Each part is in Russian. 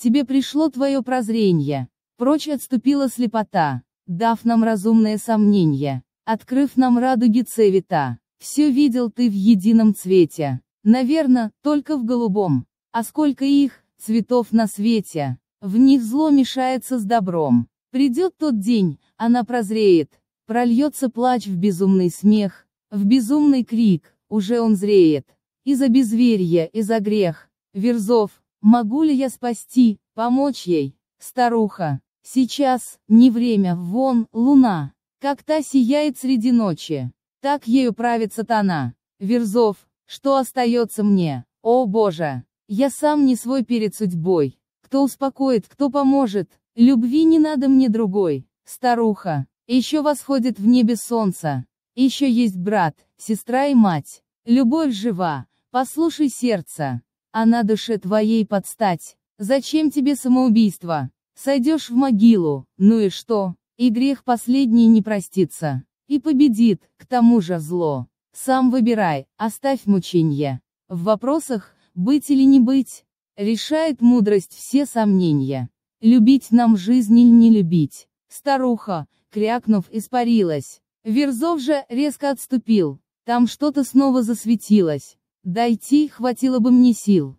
тебе пришло твое прозрение. Прочь отступила слепота, дав нам разумное сомнение, открыв нам радуги цвета. Все видел ты в едином цвете. Наверное, только в голубом. А сколько их, цветов на свете. В них зло мешается с добром. Придет тот день, она прозреет. Прольется плач в безумный смех, в безумный крик, уже он зреет. из за безверие, из за грех. Верзов, Могу ли я спасти, помочь ей? Старуха. Сейчас, не время, вон, луна. Как та сияет среди ночи. Так ею правит сатана. Верзов, что остается мне? О боже! Я сам не свой перед судьбой. Кто успокоит, кто поможет? Любви не надо мне другой. Старуха. Еще восходит в небе солнце. Еще есть брат, сестра и мать. Любовь жива. Послушай сердце. Она а душе твоей подстать. Зачем тебе самоубийство? Сойдешь в могилу, ну и что? И грех последний не простится. И победит, к тому же зло. Сам выбирай, оставь мученье. В вопросах, быть или не быть, решает мудрость все сомнения. Любить нам жизнь или не любить. Старуха, крякнув, испарилась. Верзов же резко отступил. Там что-то снова засветилось. Дойти хватило бы мне сил.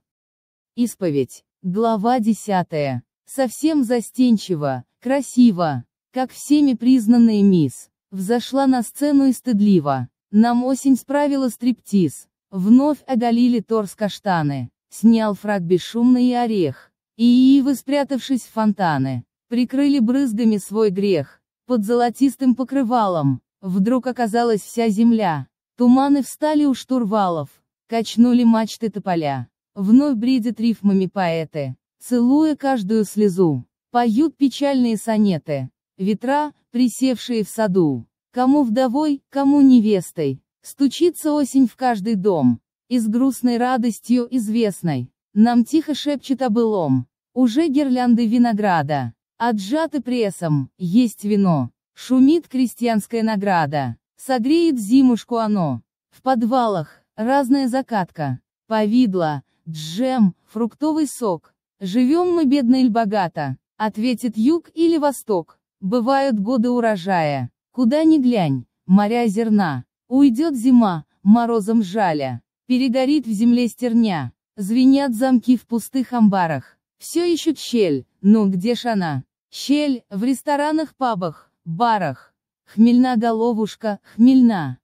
Исповедь. Глава 10. Совсем застенчиво, красиво, как всеми признанная мисс, взошла на сцену и стыдливо. Нам осень справила стриптиз. Вновь оголили торс каштаны. Снял фраг бесшумный и орех. И Ивы, спрятавшись в фонтаны, прикрыли брызгами свой грех. Под золотистым покрывалом, вдруг оказалась вся земля. Туманы встали у штурвалов. Качнули мачты тополя. Вновь бредят рифмами поэты, целуя каждую слезу. Поют печальные сонеты. Ветра, присевшие в саду. Кому вдовой, кому невестой. Стучится осень в каждый дом. И с грустной радостью известной. Нам тихо шепчет о былом. Уже гирлянды винограда. Отжаты прессом, есть вино. Шумит крестьянская награда. Согреет зимушку оно. В подвалах, Разная закатка. Повидло, джем, фруктовый сок. Живем мы бедно или богато, ответит юг или восток. Бывают годы урожая. Куда ни глянь, моря зерна. Уйдет зима, морозом жаля. Перегорит в земле стерня. Звенят замки в пустых амбарах. Все ищут щель, ну где ж она? Щель, в ресторанах, пабах, барах. Хмельна головушка, хмельна.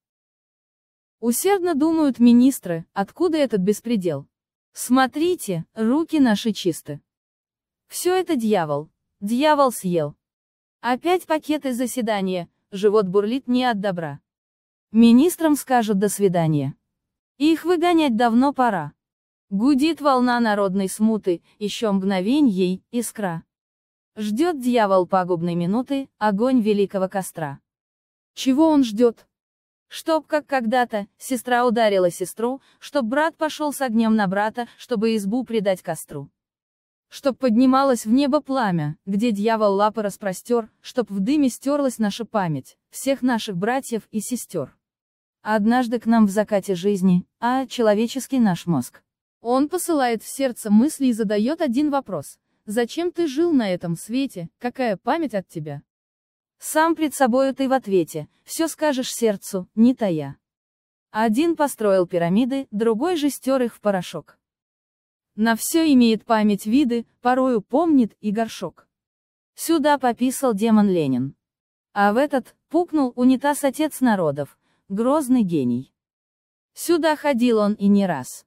Усердно думают министры, откуда этот беспредел. Смотрите, руки наши чисты. Все это дьявол. Дьявол съел. Опять пакеты заседания, живот бурлит не от добра. Министрам скажут «до свидания». Их выгонять давно пора. Гудит волна народной смуты, еще мгновенье, искра. Ждет дьявол пагубной минуты, огонь великого костра. Чего он ждет? Чтоб, как когда-то, сестра ударила сестру, чтоб брат пошел с огнем на брата, чтобы избу предать костру. Чтоб поднималось в небо пламя, где дьявол лапы распростер, чтоб в дыме стерлась наша память, всех наших братьев и сестер. Однажды к нам в закате жизни, а человеческий наш мозг. Он посылает в сердце мысли и задает один вопрос. Зачем ты жил на этом свете, какая память от тебя? Сам пред собою ты в ответе, все скажешь сердцу, не тая. Один построил пирамиды, другой же стер их в порошок. На все имеет память виды, порою помнит и горшок. Сюда пописал демон Ленин. А в этот, пукнул унитаз отец народов, грозный гений. Сюда ходил он и не раз.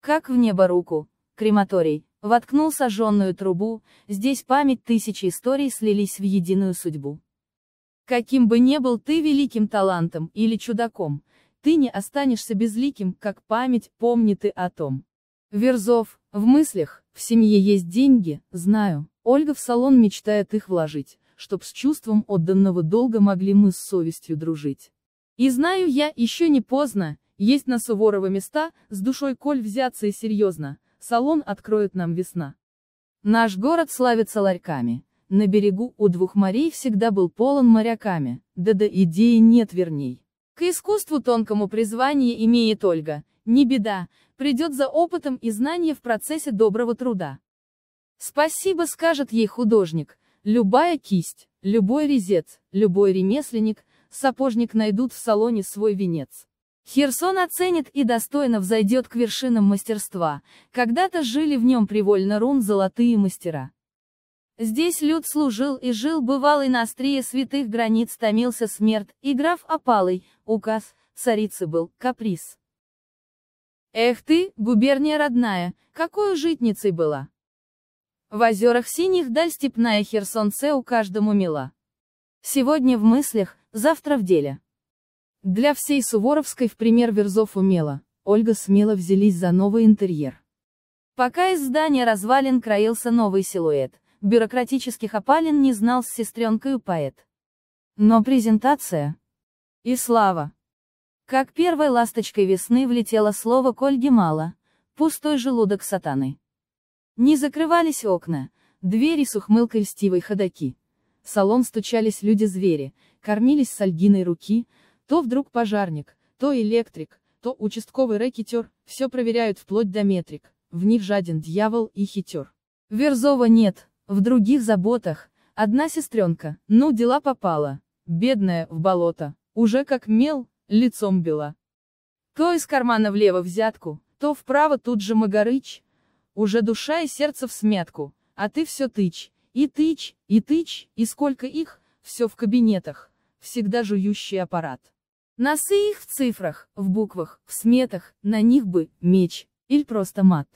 Как в небо руку, крематорий, Воткнул сожженную трубу, здесь память тысячи историй слились в единую судьбу. Каким бы ни был ты великим талантом или чудаком, ты не останешься безликим, как память, помни ты о том. Верзов, в мыслях, в семье есть деньги, знаю, Ольга в салон мечтает их вложить, чтоб с чувством отданного долга могли мы с совестью дружить. И знаю я, еще не поздно, есть на Суворова места, с душой коль взяться и серьезно, салон откроет нам весна. Наш город славится ларьками. На берегу у двух морей всегда был полон моряками, да да идеи нет верней. К искусству тонкому призвание имеет Ольга, не беда, придет за опытом и знания в процессе доброго труда. Спасибо скажет ей художник, любая кисть, любой резец, любой ремесленник, сапожник найдут в салоне свой венец. Херсон оценит и достойно взойдет к вершинам мастерства, когда-то жили в нем привольно рун золотые мастера. Здесь люд служил и жил бывалый на острие святых границ томился смерть, и граф опалый, указ, царицы был, каприз. Эх ты, губерния родная, какой житницей была! В озерах синих даль степная Херсонце у каждому мила. Сегодня в мыслях, завтра в деле. Для всей Суворовской в пример Верзов умела, Ольга смело взялись за новый интерьер. Пока из здания развалин краился новый силуэт, бюрократических опалин не знал с сестренкой у поэт. Но презентация... И слава. Как первой ласточкой весны влетело слово к Ольге мало, пустой желудок сатаны. Не закрывались окна, двери с ухмылкой льстивой ходаки. В салон стучались люди-звери, кормились с Ольгиной руки, то вдруг пожарник, то электрик, то участковый рэкетер, все проверяют вплоть до метрик, в них жаден дьявол и хитер. Верзова нет, в других заботах, одна сестренка, ну дела попала, бедная, в болото, уже как мел, лицом била. То из кармана влево взятку, то вправо тут же Магарыч, уже душа и сердце в смятку, а ты все тыч, и тыч, и тыч, и сколько их, все в кабинетах, всегда жующий аппарат. Носы их в цифрах, в буквах, в сметах, на них бы, меч, или просто мат.